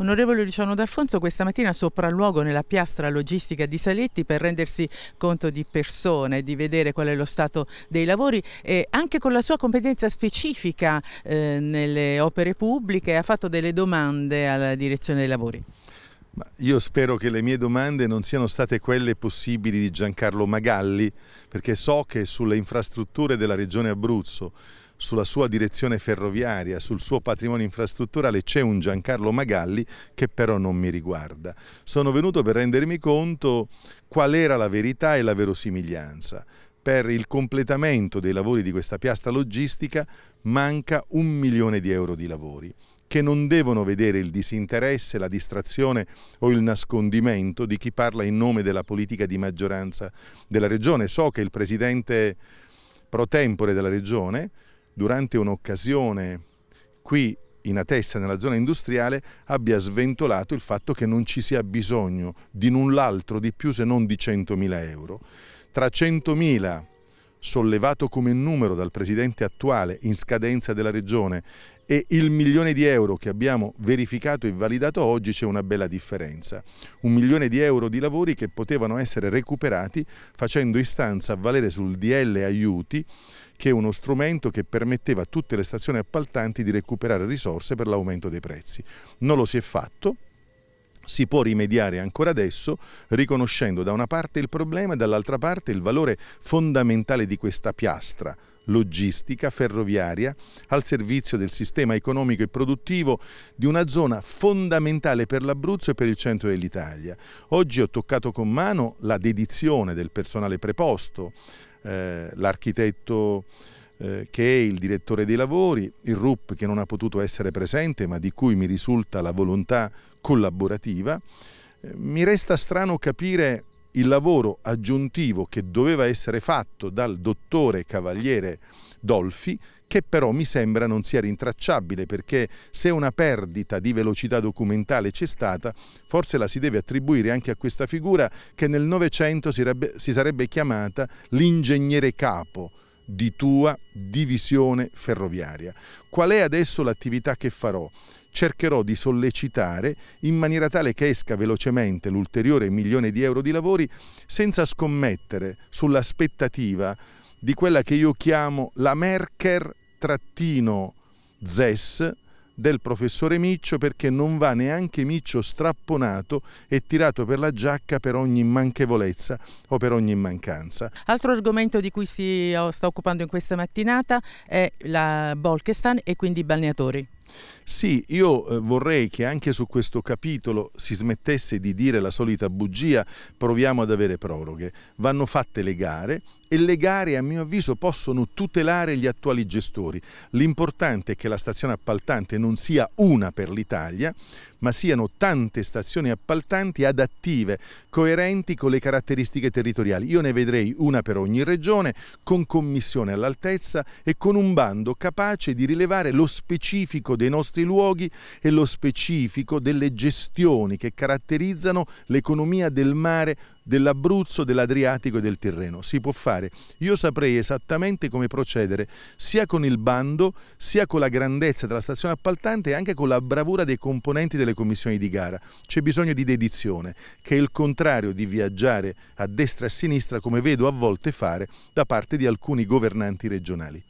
Onorevole Luciano D'Alfonso, questa mattina sopralluogo nella piastra logistica di Saletti per rendersi conto di persone, di vedere qual è lo stato dei lavori e anche con la sua competenza specifica eh, nelle opere pubbliche ha fatto delle domande alla direzione dei lavori. Io spero che le mie domande non siano state quelle possibili di Giancarlo Magalli, perché so che sulle infrastrutture della regione Abruzzo, sulla sua direzione ferroviaria, sul suo patrimonio infrastrutturale c'è un Giancarlo Magalli che però non mi riguarda. Sono venuto per rendermi conto qual era la verità e la verosimiglianza. Per il completamento dei lavori di questa piastra logistica manca un milione di euro di lavori che non devono vedere il disinteresse, la distrazione o il nascondimento di chi parla in nome della politica di maggioranza della Regione. So che il Presidente pro tempore della Regione durante un'occasione qui in Atessa, nella zona industriale, abbia sventolato il fatto che non ci sia bisogno di null'altro di più se non di 100.000 euro. Tra 100.000 sollevato come numero dal presidente attuale in scadenza della regione e il milione di euro che abbiamo verificato e validato oggi c'è una bella differenza. Un milione di euro di lavori che potevano essere recuperati facendo istanza a valere sul DL aiuti che è uno strumento che permetteva a tutte le stazioni appaltanti di recuperare risorse per l'aumento dei prezzi. Non lo si è fatto, si può rimediare ancora adesso riconoscendo da una parte il problema e dall'altra parte il valore fondamentale di questa piastra logistica ferroviaria al servizio del sistema economico e produttivo di una zona fondamentale per l'Abruzzo e per il centro dell'Italia. Oggi ho toccato con mano la dedizione del personale preposto, eh, l'architetto eh, che è il direttore dei lavori, il RUP che non ha potuto essere presente ma di cui mi risulta la volontà collaborativa. Eh, mi resta strano capire il lavoro aggiuntivo che doveva essere fatto dal dottore Cavaliere Dolfi che però mi sembra non sia rintracciabile perché se una perdita di velocità documentale c'è stata, forse la si deve attribuire anche a questa figura che nel Novecento si, sarebbe chiamata l'ingegnere capo, di tua divisione ferroviaria. Qual è adesso l'attività che farò? cercherò di sollecitare in maniera tale che esca velocemente l'ulteriore milione di euro di lavori senza scommettere sull'aspettativa di quella che io chiamo la Merker ZES del professore Miccio perché non va neanche Miccio strapponato e tirato per la giacca per ogni manchevolezza o per ogni mancanza. Altro argomento di cui si oh, sta occupando in questa mattinata è la Bolkestan e quindi i balneatori. Sì, io eh, vorrei che anche su questo capitolo si smettesse di dire la solita bugia, proviamo ad avere proroghe. Vanno fatte le gare e le gare a mio avviso possono tutelare gli attuali gestori. L'importante è che la stazione appaltante non sia una per l'Italia, ma siano tante stazioni appaltanti adattive, coerenti con le caratteristiche territoriali. Io ne vedrei una per ogni regione, con commissione all'altezza e con un bando capace di rilevare lo specifico dei nostri luoghi e lo specifico delle gestioni che caratterizzano l'economia del mare dell'Abruzzo, dell'Adriatico e del Tirreno. Si può fare. Io saprei esattamente come procedere sia con il bando, sia con la grandezza della stazione appaltante e anche con la bravura dei componenti delle commissioni di gara. C'è bisogno di dedizione, che è il contrario di viaggiare a destra e a sinistra come vedo a volte fare da parte di alcuni governanti regionali.